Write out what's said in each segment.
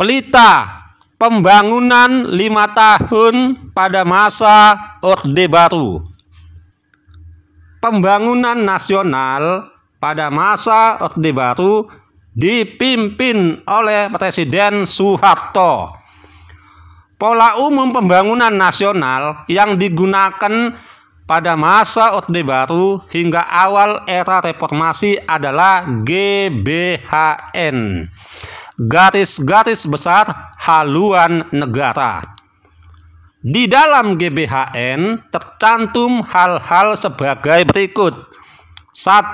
pelita pembangunan lima tahun pada masa Orde Baru. Pembangunan nasional pada masa Orde Baru dipimpin oleh Presiden Soeharto. Pola umum pembangunan nasional yang digunakan pada masa Orde Baru hingga awal era reformasi adalah GBHN garis-garis besar haluan negara. Di dalam GBHN tercantum hal-hal sebagai berikut. 1.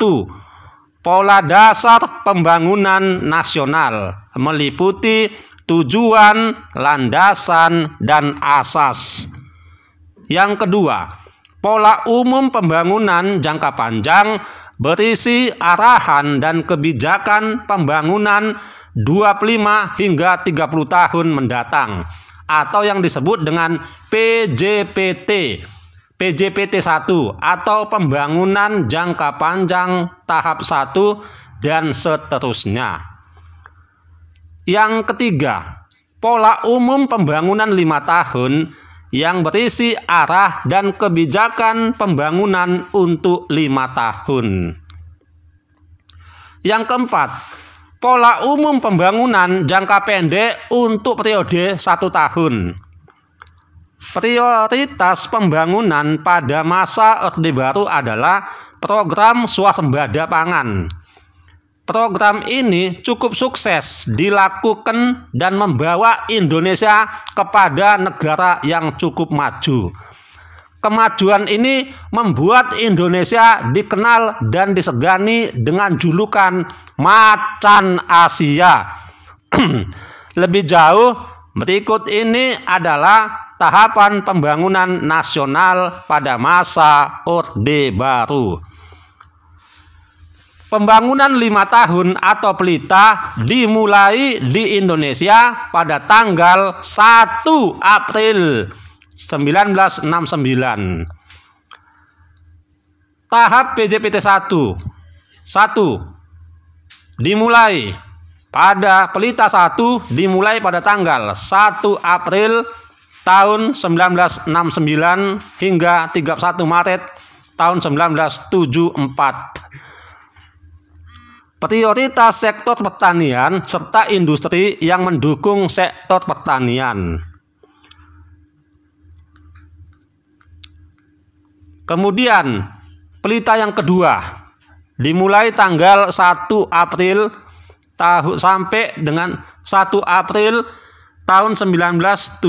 Pola dasar pembangunan nasional meliputi tujuan, landasan, dan asas. Yang kedua, pola umum pembangunan jangka panjang berisi arahan dan kebijakan pembangunan 25 hingga 30 tahun mendatang atau yang disebut dengan PJPT. PJPT 1 atau pembangunan jangka panjang tahap 1 dan seterusnya. Yang ketiga, pola umum pembangunan 5 tahun yang berisi arah dan kebijakan pembangunan untuk 5 tahun. Yang keempat, pola umum pembangunan jangka pendek untuk periode satu tahun. Prioritas pembangunan pada masa Orde Baru adalah program swasembada pangan. Program ini cukup sukses dilakukan dan membawa Indonesia kepada negara yang cukup maju. Kemajuan ini membuat Indonesia dikenal dan disegani dengan julukan macan Asia. Lebih jauh, berikut ini adalah tahapan pembangunan nasional pada masa Orde Baru. Pembangunan lima tahun atau pelita dimulai di Indonesia pada tanggal 1 April 1969. Tahap PJPT 1. 1. Dimulai pada pelita 1 dimulai pada tanggal 1 April tahun 1969 hingga 31 Maret tahun 1974. Prioritas sektor pertanian serta industri yang mendukung sektor pertanian. Kemudian pelita yang kedua dimulai tanggal 1 April tahu sampai dengan 1 April tahun 1974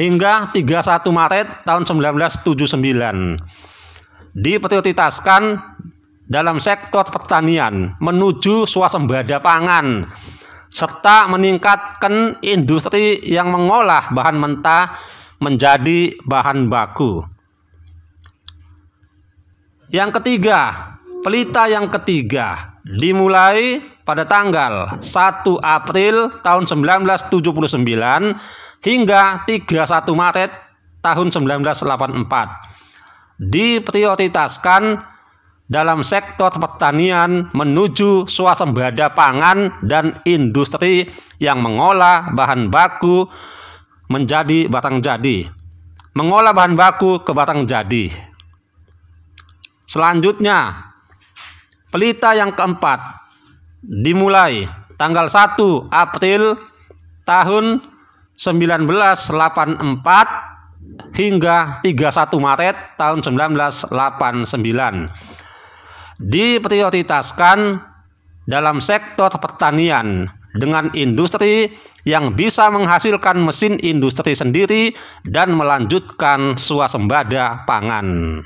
hingga 31 Maret tahun 1979 diprioritaskan dalam sektor pertanian menuju swasembada pangan serta meningkatkan industri yang mengolah bahan mentah menjadi bahan baku. Yang ketiga, pelita yang ketiga dimulai pada tanggal 1 April tahun 1979 hingga 31 Maret tahun 1984. Diprioritaskan dalam sektor pertanian menuju suasembada pangan dan industri yang mengolah bahan baku menjadi batang jadi. Mengolah bahan baku ke batang jadi Selanjutnya, pelita yang keempat dimulai tanggal 1 April tahun 1984 hingga 31 Maret tahun 1989 diprioritaskan dalam sektor pertanian dengan industri yang bisa menghasilkan mesin industri sendiri dan melanjutkan suasembada pangan.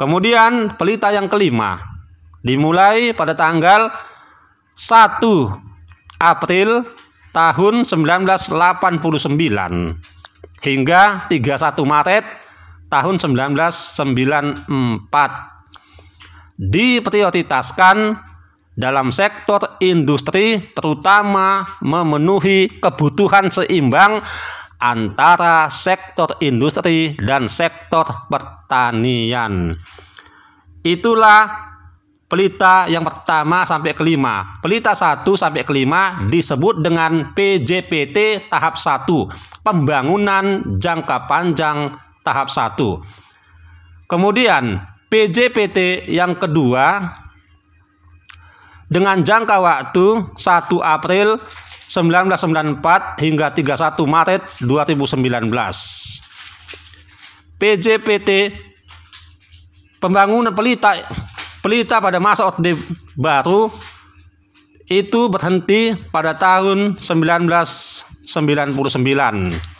Kemudian pelita yang kelima dimulai pada tanggal 1 April tahun 1989 hingga 31 Maret tahun 1994 diprioritaskan dalam sektor industri terutama memenuhi kebutuhan seimbang antara sektor industri dan sektor pertanian. Itulah pelita yang pertama sampai kelima. Pelita 1 sampai kelima disebut dengan PJPT tahap 1, pembangunan jangka panjang tahap 1. Kemudian PJPT yang kedua dengan jangka waktu 1 April 1994 hingga 31 Maret 2019. PJPT pembangunan pelita pelita pada masa Orde Baru itu berhenti pada tahun 1999.